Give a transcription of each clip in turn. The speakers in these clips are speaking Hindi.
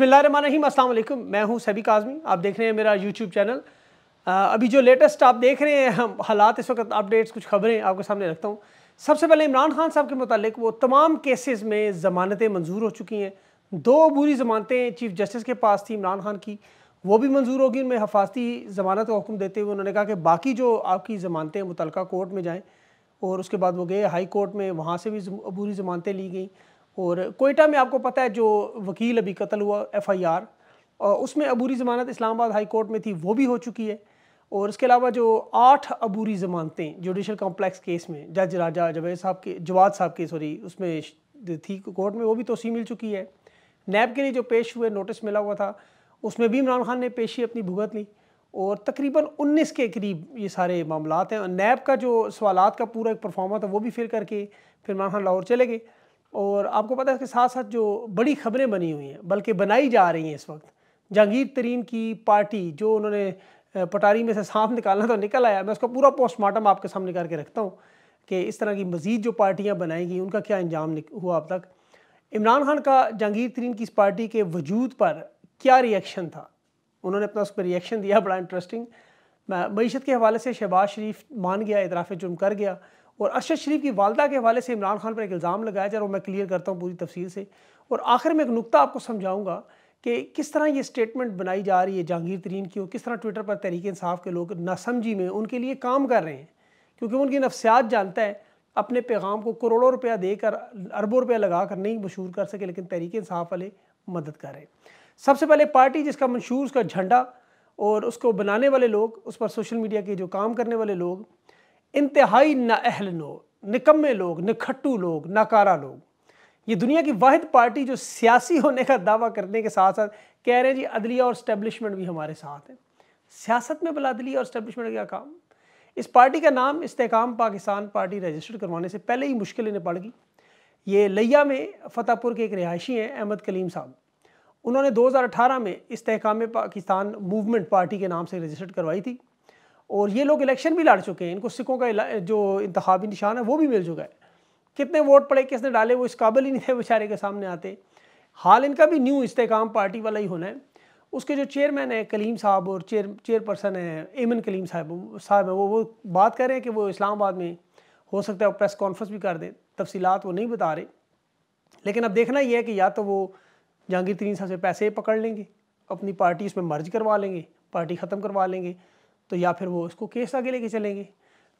बिस्मिल्लाम असलम मैं हूं सभी काजमी आप देख रहे हैं मेरा यूट्यूब चैनल अभी जो लेटेस्ट आप देख रहे हैं हम हालात इस वक्त अपडेट्स कुछ खबरें आपके सामने रखता हूं सबसे पहले इमरान खान साहब के मतलब वो तमाम केसेस में ज़मानतें मंजूर हो चुकी हैं दो बुरी ज़मानतें चीफ जस्टिस के पास थी इमरान खान की वो भी मंजूर होगी उनमें हफाजती ज़मानत का हुक्म देते हुए उन्होंने कहा कि बाकी जो आपकी ज़मानतें मुतलक़ा कोर्ट में जाएँ और उसके बाद वो गए हाई कोर्ट में वहाँ से भी बुरी ज़मानतें ली गई और कोयटा में आपको पता है जो वकील अभी कत्ल हुआ एफआईआर उसमें अबूरी ज़मानत इस्लामाबाद हाई कोर्ट में थी वो भी हो चुकी है और इसके अलावा जो आठ अबूरी ज़मानतें जुडिशल कॉम्प्लेक्स केस में जज राजा जवेद साहब के जवाद साहब के सॉरी उसमें थी कोर्ट में वो भी तोसी मिल चुकी है नैब के लिए जो पेश हुए नोटिस मिला हुआ था उसमें भी इमरान खान ने पेशी अपनी भुगत ली और तकरीबन 19 के करीब ये सारे मामला हैं और नैब का जो सवालत का पूरा एक परफॉर्मा था वो भी फिर करके फिर इमरान खान लाहौर चले गए और आपको पता है इसके साथ साथ जो बड़ी खबरें बनी हुई हैं बल्कि बनाई जा रही हैं इस वक्त जहांगीर तरीन की पार्टी जो उन्होंने पटारी में से सांप निकालना तो निकल आया मैं उसका पूरा पोस्टमार्टम आपके सामने करके रखता हूँ कि इस तरह की मज़ीद जो पार्टियाँ बनाई गई उनका क्या अंजाम हुआ अब तक इमरान खान का जहांगीर तरीन की इस पार्टी के वजूद पर क्या रिएक्शन था उन्होंने अपना उस पर रिएक्शन दिया बड़ा इंटरेस्टिंग मैं मीशत के हवाले से शहबाज शरीफ मान गया इतराफ़ जुर्म कर गया और अरशद शरीफ की वालदा के हवाले से इमरान खान पर एक इल्ज़ाम लगाया जा रहा मैं क्लियर करता हूँ पूरी तफसील से और आखिर में एक नुकता आपको समझाऊँगा कि किस तरह ये स्टेटमेंट बनाई जा रही है जहांगीर तरीन की और किस तरह ट्विटर पर तहरीक इंसाफ के लोग नासमझी में उनके लिए काम कर रहे हैं क्योंकि उनकी नफसियात जानता है अपने पैगाम को करोड़ों रुपया देकर अरबों रुपया लगा कर नहीं मशहूर कर सके लेकिन तहरीक इंसाफ वाले मदद कर रहे हैं सबसे पहले पार्टी जिसका मंशूर उसका झंडा और उसको बनाने वाले लोग उस पर सोशल मीडिया के जो काम करने वाले लोग इंतहाई अहल नो निकम्मे लोग निखट्टू लोग नाकारा लोग ये दुनिया की वाद पार्टी जो सियासी होने का दावा करने के साथ साथ कह रहे हैं जी अदलिया और स्टैब्लिशमेंट भी हमारे साथ है सियासत में भला अदलिया और स्टैब्लिशमेंट का काम इस पार्टी का नाम इस्तेकाम पाकिस्तान पार्टी रजिस्टर करवाने से पहले ही मुश्किल इन्हें पड़ गई ये लैया में फतेहपुर के एक रिहायशी हैं अहमद कलीम साहब उन्होंने 2018 में इस्तेकाम पाकिस्तान मूवमेंट पार्टी के नाम से रजिस्टर्ड करवाई थी और ये लोग इलेक्शन भी लड़ चुके हैं इनको सिखों का जो इंतबी निशान है वो भी मिल चुका है कितने वोट पड़े किसने डाले वो इस काबिल ही नहीं थे बेचारे के सामने आते हाल इनका भी न्यू इस्तेकाम पार्टी वाला ही होना है उसके जो चेयरमैन है कलीम साहब और चेयर चेयरपर्सन है एमन कलीम साहब साहब हैं वो वो बात कर रहे हैं कि वो इस्लामाबाद में हो सकता है वो प्रेस कॉन्फ्रेंस भी कर दें तफसी वो नहीं बता रहे लेकिन अब देखना ये है कि या तो वो जहांगीर तरीन साहब से पैसे पकड़ लेंगे अपनी पार्टी उसमें मर्ज करवा लेंगे पार्टी ख़त्म करवा लेंगे तो या फिर वो उसको केस आगे लेके चलेंगे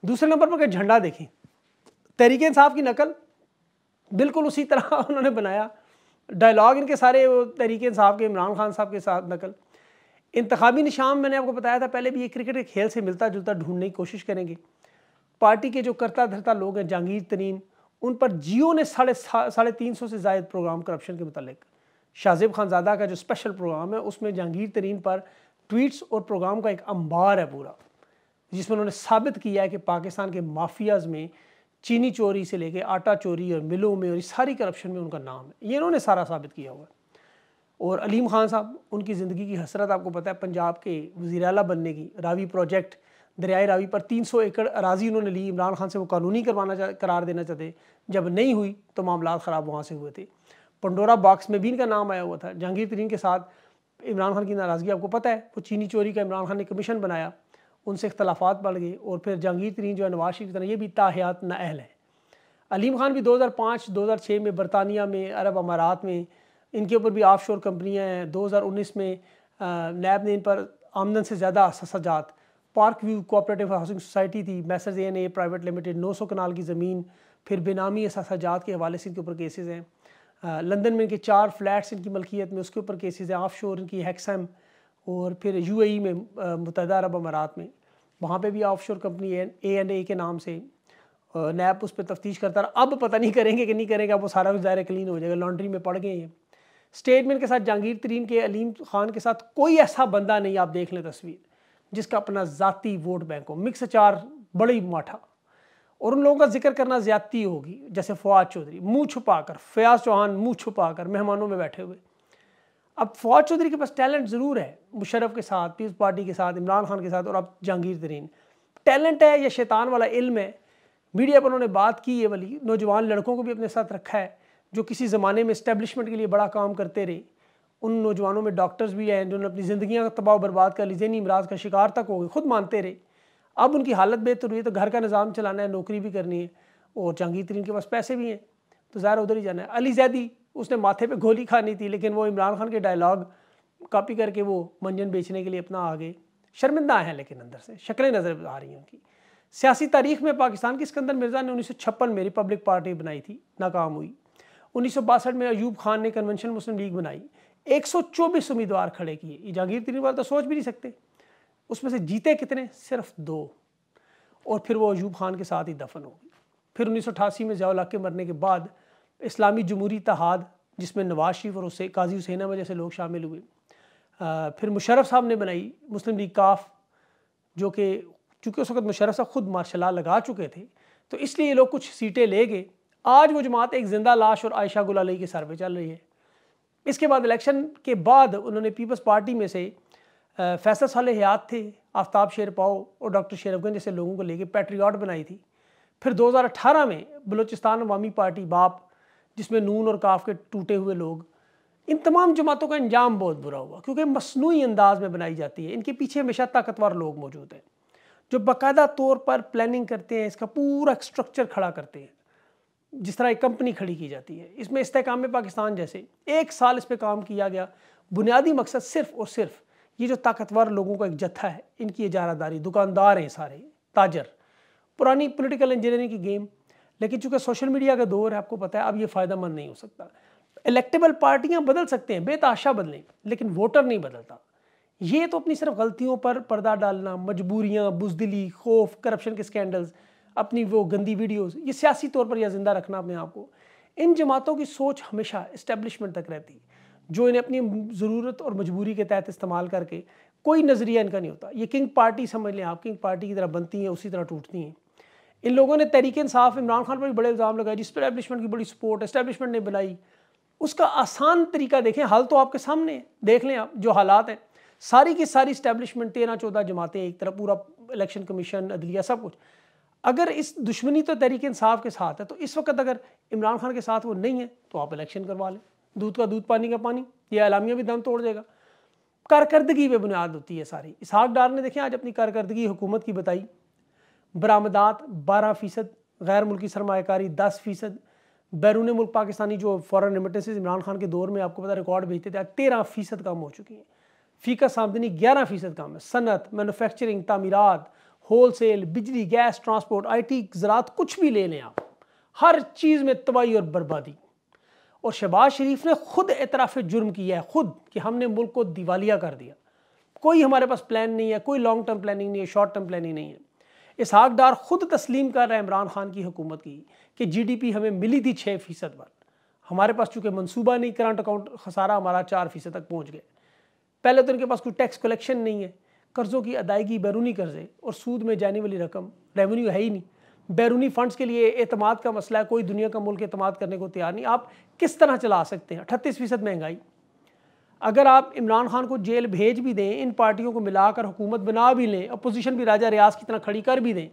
दूसरे नंबर पर झंडा देखें तहरीक इंसाफ की नकल बिल्कुल उसी तरह उन्होंने बनाया डायलॉग इनके सारे तहरीक इंसाफ के इमरान खान साहब के साथ नकल इंतबी निशान मैंने आपको बताया था पहले भी ये क्रिकेट के खेल से मिलता जुलता ढूंढने की कोशिश करेंगे पार्टी के जो करता धरता लोग हैं जहांगीर तरीन उन पर जियो ने साढ़े साढ़े तीन सौ से जायद प्रोग्राम करप्शन के मतलब शाहजेब खानजादा का जो स्पेशल प्रोग्राम है उसमें जहांगीर तरीन पर ट्वीट्स और प्रोग्राम का एक अंबार है पूरा जिसमें उन्होंने साबित किया है कि पाकिस्तान के माफियाज में चीनी चोरी से लेके आटा चोरी और मिलों में और इस सारी करप्शन में उनका नाम है ये इन्होंने सारा साबित किया हुआ है और अलीम खान साहब उनकी ज़िंदगी की हसरत आपको पता है पंजाब के वजी अला बनने की रावी प्रोजेक्ट दरियाए रावी पर 300 एकड़ अराजी उन्होंने ली इमरान खान से वो कानूनी करवाना करार देना चाहते जब नहीं हुई तो मामला ख़राब वहाँ से हुए थे पंडोरा बॉक्स में भी इनका नाम आया हुआ था जहांगीर तरीन के साथ इमरान खान की नाराज़गी आपको पता है वो चीनी चोरी का इमरान खान ने कमीशन बनाया उनसे इख्तलाफात बढ़ गए और फिर जहांगीर तरीन जो है नवाज शरीफ की तरह ये भी ताहियात नाअहल है अलीम खान भी 2005 2006 में बरतानिया में अरब अमारात में इनके ऊपर भी ऑफ शोर कंपनियाँ हैं 2019 में नैब ने इन पर आमदन से ज़्यादा सजात park view cooperative housing society थी messrs N A private limited नौ सौ कनाल की ज़मीन फिर बेनामी सजात के हवाले से इनके ऊपर केसेज हैं लंदन में इनके चार फ्लैट्स इनकी मलकियत में उसके ऊपर केसेस हैं ऑफ शोर इनकी हैक्सम और फिर यूएई e में मुतद अरब अमारात में वहाँ पे भी ऑफ शोर कंपनी है ए एंड ए के नाम से नैब उस पर तफ्तीश करता रहा अब पता नहीं करेंगे कि नहीं करेंगे अब वो सारा कुछ दायरा क्लीन हो जाएगा लॉन्ड्री में पड़ गए हैं स्टेटमेंट के साथ जहांगीर तरीन के अलीम खान के साथ कोई ऐसा बंदा नहीं आप देख लें तस्वीर जिसका अपना ज़ाती वोट बैंक हो मिक्स चार बड़ी माठा और उन लोगों का जिक्र करना ज्यादती होगी जैसे फवाद चौधरी मुंह छुपाकर फयाज चौहान मुंह छुपाकर मेहमानों में बैठे हुए अब फवाद चौधरी के पास टैलेंट ज़रूर है मुशरफ के साथ पीपल्स पार्टी के साथ इमरान खान के साथ और अब जहांगीर तरीन टैलेंट है या शैतान वाला इल्म है मीडिया पर उन्होंने बात की ये वाली नौजवान लड़कों को भी अपने साथ रखा है जो किसी ज़माने में इस्टेब्लिशमेंट के लिए बड़ा काम करते रहे उन नौजवानों में डॉक्टर्स भी हैं जिन्होंने अपनी का तबाह बर्बाद कर ली जैनी अमराज का शिकार तक हो गए खुद मानते रहे अब उनकी हालत बेहतर हुई है तो घर का निज़ाम चलाना है नौकरी भी करनी है और जहांगीर तरीन के पास पैसे भी हैं तो ज़ाहिर उधर ही जाना है अली जैदी उसने माथे पे गोली खानी थी लेकिन वो इमरान खान के डायलॉग कॉपी करके वो मंजन बेचने के लिए अपना आ गए शर्मिंदा हैं लेकिन अंदर से शक्लें नज़र आ रही हैं उनकी सियासी तारीख में पाकिस्तान की सिकंदर मिर्ज़ा ने उन्नीस में रिपब्लिक पार्टी बनाई थी नाकाम हुई उन्नीस में अयूब खान ने कन्वेंशन मुस्लिम लीग बनाई चौबीस उम्मीदवार खड़े किए जहांगीर तरीन वाला तो सोच भी नहीं सकते उसमें से जीते कितने सिर्फ दो और फिर वो अयूब खान के साथ ही दफन हो गई फिर उन्नीस में जयाल के मरने के बाद इस्लामी जमहूरी तहाद जिसमें नवाज शरीफ और उसे काजी हुसैन में जैसे लोग शामिल हुए आ, फिर मुशरफ साहब ने बनाई मुस्लिम लीग काफ जो कि चूँकि उस वक्त मुशरफ साहब खुद मार्शल लगा चुके थे तो इसलिए ये लोग कुछ सीटें ले गए आज वो जमात एक जिंदा लाश और आयशा गुलाई के सर पर चल रही है इसके बाद इलेक्शन के बाद उन्होंने पीपल्स पार्टी में से फैसल साल हयात थे आफ्ताब शेर पाओ और डॉक्टर शेरफगंज जैसे लोगों को लेकर पैट्रियाट बनाई थी फिर 2018 में बलूचिस्तान अवामी पार्टी बाप जिसमें नून और काफ के टूटे हुए लोग इन तमाम जमातों का अंजाम बहुत बुरा हुआ क्योंकि मसनू अंदाज में बनाई जाती है इनके पीछे हमेशा ताकतवर लोग मौजूद हैं जो बाकायदा तौर पर प्लानिंग करते हैं इसका पूरा स्ट्रक्चर खड़ा करते हैं जिस तरह एक कंपनी खड़ी की जाती है इसमें इस्तेकाम पाकिस्तान जैसे एक साल इस पर काम किया गया बुनियादी मकसद सिर्फ और सिर्फ ये जो ताकतवर लोगों का एक जत्था है इनकी इजारादारी दुकानदार हैं सारे ताजर पुरानी पॉलिटिकल इंजीनियरिंग की गेम लेकिन चूंकि सोशल मीडिया का दौर है आपको पता है अब ये फ़ायदा मंद नहीं हो सकता इलेक्टेबल पार्टियां बदल सकते हैं बेताशा बदलें लेकिन वोटर नहीं बदलता ये तो अपनी सिर्फ गलतियों पर पर्दा डालना मजबूरियाँ बुजदिली खौफ करप्शन के स्कैंडल्स अपनी वो गंदी वीडियोस ये सियासी तौर पर यह ज़िंदा रखना अपने आप को इन जमातों की सोच हमेशा इस्टेब्लिशमेंट तक रहती जो इन्हें अपनी ज़रूरत और मजबूरी के तहत इस्तेमाल करके कोई नज़रिया इनका नहीं होता ये किंग पार्टी समझ लें आप किंग पार्टी की तरह बनती हैं उसी तरह टूटती हैं इन लोगों ने तहरीक इंसाफ इमरान खान पर भी बड़े इल्ज़ाम लगाए जिस पर की बड़ी सपोर्ट इस्टेबलिशमेंट ने बनाई उसका आसान तरीका देखें हल तो आपके सामने है देख लें आप जो हालात हैं सारी की सारी इस्टेबलिशमेंट तेरह चौदह जमातें एक तरह पूरा इलेक्शन कमीशन अदलिया सब कुछ अगर इस दुश्मनी तो तहरीक इंसाफ के साथ है तो इस वक्त अगर इमरान खान के साथ वो नहीं है तो आप इलेक्शन करवा लें दूध का दूध पानी का पानी ये अलामिया भी दम तोड़ देगा कारकर्दगी पर बुनियाद होती है सारी इसहाक डार ने देखें आज अपनी कारकर्दगी हुकूमत की बताई बरामदात बारह फ़ीसद गैर मुल्की सरमाकारी दस फ़ीसद बैरून मुल्क पाकिस्तानी जो फॉरन रेमिटेंसेज इमरान खान के दौर में आपको पता रिकॉर्ड भेजते थे आज तेरह फ़ीसद कम हो चुकी है फ़ीकस आमदनी ग्यारह फ़ीसद कम है सनत मैनुफेक्चरिंग तमीरत होल सेल बिजली गैस ट्रांसपोर्ट आई टी ज़रात कुछ भी ले लें आप हर चीज़ में तबाही और बर्बादी और शहबाज शरीफ ने खुद एतराफ़ जुर्म किया है खुद कि हमने मुल्क को दिवालिया कर दिया कोई हमारे पास प्लान नहीं है कोई लॉन्ग टर्म प्लानिंग नहीं है शॉर्ट टर्म प्लानिंग नहीं है इसहाक डार खुद तस्लीम कर रहे हैं इमरान खान की हुकूमत की कि जीडीपी हमें मिली थी छः फ़ीसद पर हमारे पास चूँकि मनसूबा नहीं करंट अकाउंट खसारा हमारा चार फ़ीसद तक पहुँच गए पहले तो इनके पास कोई टैक्स कलेक्शन नहीं है कर्ज़ों की अदायगी बैरूनी कर्जे और सूद में जाने वाली रकम रेवेन्यू है ही नहीं बैरूनी फंड्स के लिए अतमाद का मसला है कोई दुनिया का मुल्क अतमाद करने को तैयार नहीं आप किस तरह चला सकते हैं अठतीस फ़ीसद महंगाई अगर आप इमरान खान को जेल भेज भी दें इन पार्टियों को मिलाकर हुकूमत बना भी लें अपोजिशन भी राजा रियाज की तरह खड़ी कर भी दें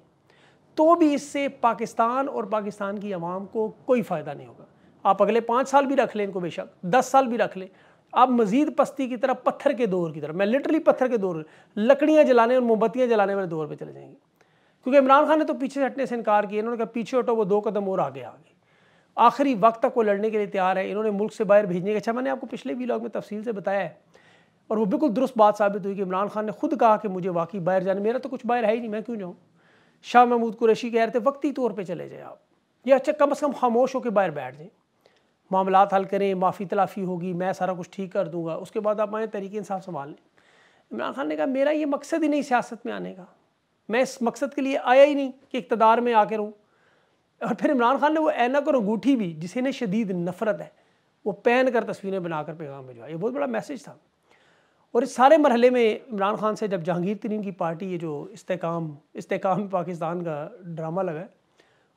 तो भी इससे पाकिस्तान और पाकिस्तान की आवाम को कोई फ़ायदा नहीं होगा आप अगले पाँच साल भी रख लें इनको बेशक दस साल भी रख लें आप मज़ीद पस्ती की तरफ पत्थर के दौर की तरफ मैं लिटरली पत्थर के दौर लकड़ियाँ जलाने और मोमबत्तियाँ जलाने वाले दौर पर चले जाएंगे क्योंकि इमरान खान ने तो पीछे हटने से इनकार किया इन्होंने कहा पीछे हटो वो दो कदम और आगे आ गए आखिरी वक्त तक वो लड़ने के लिए तैयार है इन्होंने मुल्क से बाहर भेजने का अच्छा मैंने आपको पिछले वीलॉग में तफसील से बताया है और वो बिल्कुल दुरुस्त बात साबित हुई कि इमरान खान ने खुद कहा कि मुझे वाकई बाहर जाने मेरा तो कुछ बाहर है ही नहीं मैं क्यों जाऊँ शाह महमूद कुरैशी कह रहे थे वक्ती तौर पर चले जाए आप ये अच्छा कम अज़ कम खामोश होकर बाहर बैठ जाएँ मामला हल करें माफ़ी तलाफ़ी होगी मैं सारा कुछ ठीक कर दूंगा उसके बाद आप आएँ तरीके इंसाफ संभाल लें इमरान खान ने कहा मेरा ये मकसद ही नहीं सियासत में आने का मैं इस मकसद के लिए आया ही नहीं कि इकतदार में आकर रहूँ और फिर इमरान खान ने वो ऐनक और अंगूठी भी जिसे ने शदीद नफरत है वो पहन कर तस्वीरें बनाकर पैगाम भिजवा ये बहुत बड़ा मैसेज था और इस सारे मरहले में इमरान खान से जब जहांगीर तरीन की पार्टी ये जो इस्तेकाम इस्तेकाम पाकिस्तान का ड्रामा लगा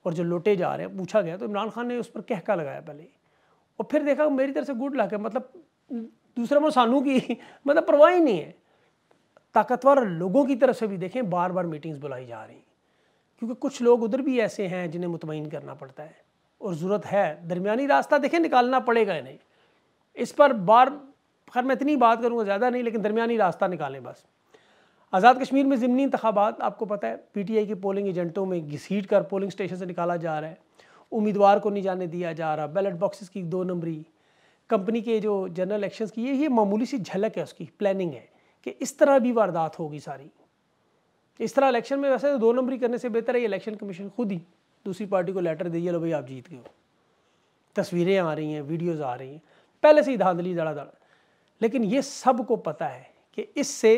और जो लौटे जा रहे हैं पूछा गया तो इमरान खान ने उस पर कहका लगाया पहले और फिर देखा मेरी तरफ से गुड लक है मतलब दूसरा मैं सानू की मतलब परवाह ही नहीं है ताकतवर लोगों की तरफ से भी देखें बार बार मीटिंग्स बुलाई जा रही क्योंकि कुछ लोग उधर भी ऐसे हैं जिन्हें मुतमिन करना पड़ता है और ज़रूरत है दरमियानी रास्ता देखें निकालना पड़ेगा नहीं इस पर बार खैर मैं इतनी बात करूँगा ज़्यादा नहीं लेकिन दरमियानी रास्ता निकालें बस आज़ाद कश्मीर में ज़मनी इंतबात आपको पता है पी टी आई के पोलिंग एजेंटों में घसीट कर पोलिंग स्टेशन से निकाला जा रहा है उम्मीदवार को नहीं जाने दिया जा रहा बैलेट बॉक्सेस की दो नंबरी कंपनी के जो जनरल इलेक्शंस की ये ये मामूली सी झलक है उसकी प्लानिंग है कि इस तरह भी वारदात होगी सारी इस तरह इलेक्शन में वैसे तो दो नंबरी करने से बेहतर है इलेक्शन कमीशन खुद ही दूसरी पार्टी को लेटर दीजिए लो भाई आप जीत गए हो तस्वीरें आ रही हैं वीडियोज़ आ रही हैं पहले से ही धांधली दड़ा दड़ा लेकिन ये सब को पता है कि इससे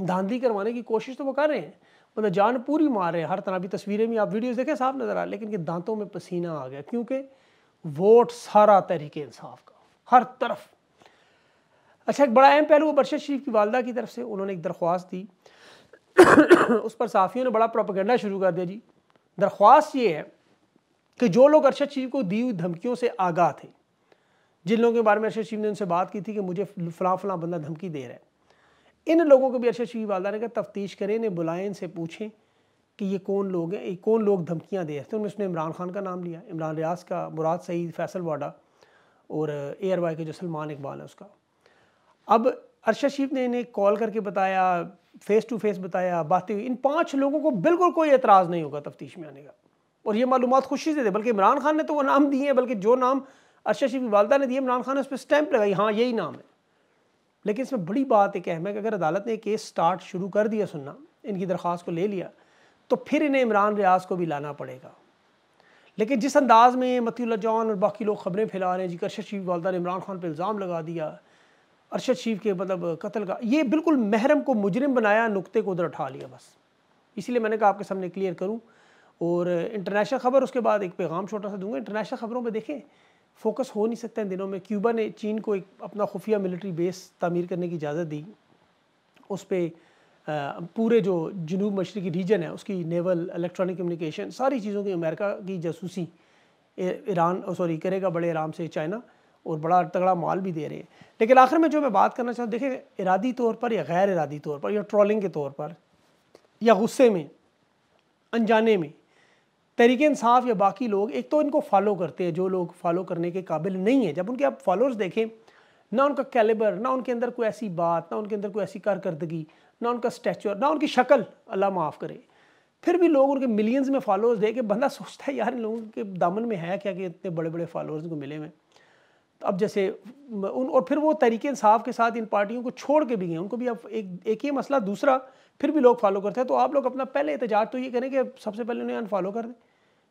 धांधली करवाने की कोशिश तो वो कर रहे हैं मतलब जान पूरी मार रहे हैं हर तरह की तस्वीरें भी आप वीडियोज़ देखें साफ नज़र आ लेकिन कि दांतों में पसीना आ गया क्योंकि वोट सारा तहरीक इंसाफ का हर तरफ अच्छा एक बड़ा अहम पहलू बरशत शरीफ की वालदा की तरफ से उन्होंने एक दरख्वास्त दी उस पर साफ़ियों ने बड़ा प्रोपागेंडा शुरू कर दिया जी दरख्वास्त ये है कि जो लोग अरशद शरीफ को दी हुई धमकियों से आगाह थे जिन लोगों के बारे में अरशद शरीफ ने उनसे बात की थी कि मुझे फ़लाँ फ़लाँ बंदा धमकी दे रहा है इन लोगों को भी अरशद शरीफ वालदा ने कहा तफ्तीश करें इन्हें बुलाएं इनसे पूछें कि ये कौन लोग हैं ये कौन लोग धमकियाँ दे रहे थे उनमें उसने इमरान खान का नाम लिया इमरान रियाज का मुराद सईद फैसल वाडा और ए आर वाई के जो सलमान इकबाल है उसका अब अरशद शीफ ने इन्हें कॉल करके बताया फेस टू फेस बताया बातें हुई इन पाँच लोगों को बिल्कुल कोई एतराज़ नहीं होगा तफ्तीश में आने का और ये मालूम खुशी से दे बल्कि इमरान खान ने तो वो नाम दिए हैं बल्कि जो नाम अरशद शरीफ की वालदा ने दिए इमरान खान ने उस पर स्टैंप लगाई हाँ यही नाम है लेकिन इसमें बड़ी बात एक अहम है कि अगर अदालत ने केस स्टार्ट शुरू कर दिया सुनना इनकी दरख्वास्त को ले लिया तो फिर इन्हें इमरान रियाज को भी लाना पड़ेगा लेकिन जिस अंदाज में मतील्ला जान और बाकी लोग खबरें फैला रहे हैं जी अरशद शीफ वालदा ने इमरान खान पर इल्ज़ाम लगा दिया अरशद शीफ के मतलब कत्ल का ये बिल्कुल महरम को मुजरम बनाया नुकते को उधर उठा लिया बस इसीलिए मैंने कहा आपके सामने क्लियर करूँ और इंटरनेशनल ख़बर उसके बाद एक पैगाम छोटा सा दूंगा इंटरनेशनल ख़बरों पर देखें फोकस हो नहीं सकता इन दिनों में क्यूबा ने चीन को एक अपना खुफिया मिलिट्री बेस तमीर करने की इजाज़त दी उस पर पूरे जो जनूब मशरक़ी रीजन है उसकी नेवल इलेक्ट्रॉनिक कम्युनिकेशन सारी चीज़ों की अमेरिका की जासूसी ईरान सॉरी करेगा बड़े आराम से चाइना और बड़ा तगड़ा माल भी दे रहे हैं लेकिन आखिर में जो मैं बात करना चाहूँ देखें इरादी तौर पर या गैर इरादी तौर पर या ट्रॉलिंग के तौर पर या गुस्से में अनजाने में तरीके इंसाफ या बाकी लोग एक तो इनको फॉलो करते हैं जो लोग फॉलो करने के काबिल नहीं है जब उनके आप फॉलोअर्स देखें ना उनका कैलिबर ना उनके अंदर कोई ऐसी बात ना उनके अंदर कोई ऐसी कारकर्दगी ना उनका स्टैचर ना उनकी शक्ल अल्लाह माफ़ करे फिर भी लोग उनके मिलियंस में फॉलोअर्स दे के बंदा सोचता है यार इन लोगों के दामन में है क्या कि इतने बड़े बड़े फॉलोअर्स को मिले हुए अब जैसे उन और फिर वो तरीके इंसाफ के साथ इन पार्टियों को छोड़ के भी गए उनको भी अब एक एक ही मसला दूसरा फिर भी लोग फॉलो करते हैं तो आप लोग अपना पहले एहतजाज तो ये करें कि सबसे पहले उन्हें अनफॉलो कर दें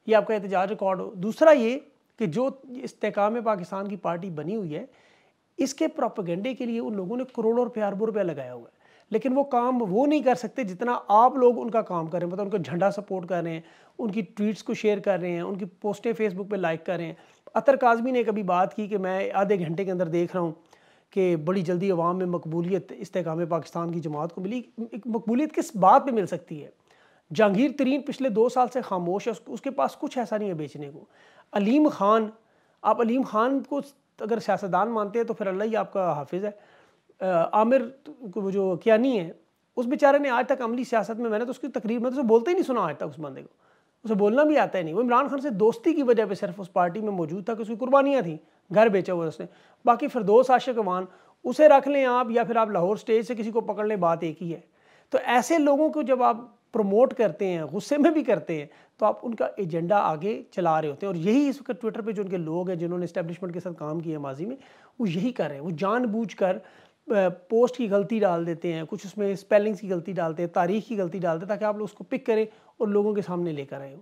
ये आपका एहतजाज रिकॉर्ड हो दूसरा ये कि जो इस्तेकाम पाकिस्तान की पार्टी बनी हुई है इसके प्रोपोगंडे के लिए उन लोगों ने करोड़ों रुपये अरबों रुपया लगाया हुआ है लेकिन वो काम वो नहीं कर सकते जितना आप लोग उनका काम कर रहे हैं मतलब उनका झंडा सपोर्ट कर रहे हैं उनकी ट्वीट्स को शेयर कर रहे हैं उनकी पोस्टें फेसबुक पे लाइक कर रहे हैं अतर काजमी ने कभी बात की कि मैं आधे घंटे के अंदर देख रहा हूँ कि बड़ी जल्दी अवाम में मकबूलीत इसकाम पाकिस्तान की जमात को मिली मकबूलीत किस बात पर मिल सकती है जहांगीर तरीन पिछले दो साल से खामोश है उसके पास कुछ ऐसा नहीं है बेचने को अलीम खान आप अलीम खान को अगर सियासतदान मानते हैं तो फिर अल्लाह ही आपका हाफिज़ है आमिर जो कियानी है उस बेचारे ने आज तक अमली सियासत में मैंने तो उसकी तकरीर में तो उसे बोलते ही नहीं सुना आज तक उस बंदे को उसे बोलना भी आता ही नहीं वो इमरान खान से दोस्ती की वजह पे सिर्फ उस पार्टी में मौजूद था कि उसकी कुर्बानियाँ थी घर बेचा हुआ उसने बाकी फिरदोस आशिक वान उसे रख लें आप या फिर आप लाहौर स्टेज से किसी को पकड़ लें बात एक ही है तो ऐसे लोगों को जब आप प्रमोट करते हैं गुस्से में भी करते हैं तो आप उनका एजेंडा आगे चला रहे होते हैं और यही इस वक्त ट्विटर पे जो उनके लोग हैं जिन्होंने इस्टेब्लिशमेंट के साथ काम किया माजी में वो यही कर रहे हैं वो जानबूझ कर पोस्ट की गलती डाल देते हैं कुछ उसमें स्पेलिंग्स की गलती डालते हैं तारीख की गलती डालते हैं ताकि आप लोग उसको पिक करें और लोगों के सामने लेकर आए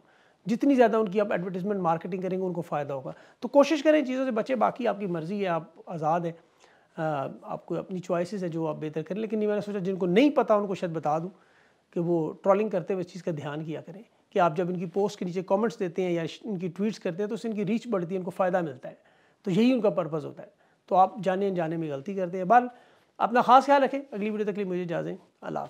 जितनी ज़्यादा उनकी आप एडवर्टीजमेंट मार्केटिंग करेंगे उनको फ़ायदा होगा तो कोशिश करें चीज़ों से बचें बाकी आपकी मर्ज़ी है आप आज़ाद हैं आपको अपनी चॉइसेस है जो आप बेहतर करें लेकिन मैंने सोचा जिनको नहीं पता उनको शायद बता दूँ कि वो ट्रॉलिंग करते हुए इस चीज़ का ध्यान किया करें कि आप जब इनकी पोस्ट के नीचे कमेंट्स देते हैं या इनकी ट्वीट्स करते हैं तो उससे इनकी रीच बढ़ती है इनको फ़ायदा मिलता है तो यही उनका पर्पज़ होता है तो आप जाने जाने में गलती करते हैं बल अपना खास ख्याल रखें अगली वीडियो तक लिए मुझे इजाज़ें अल्लाह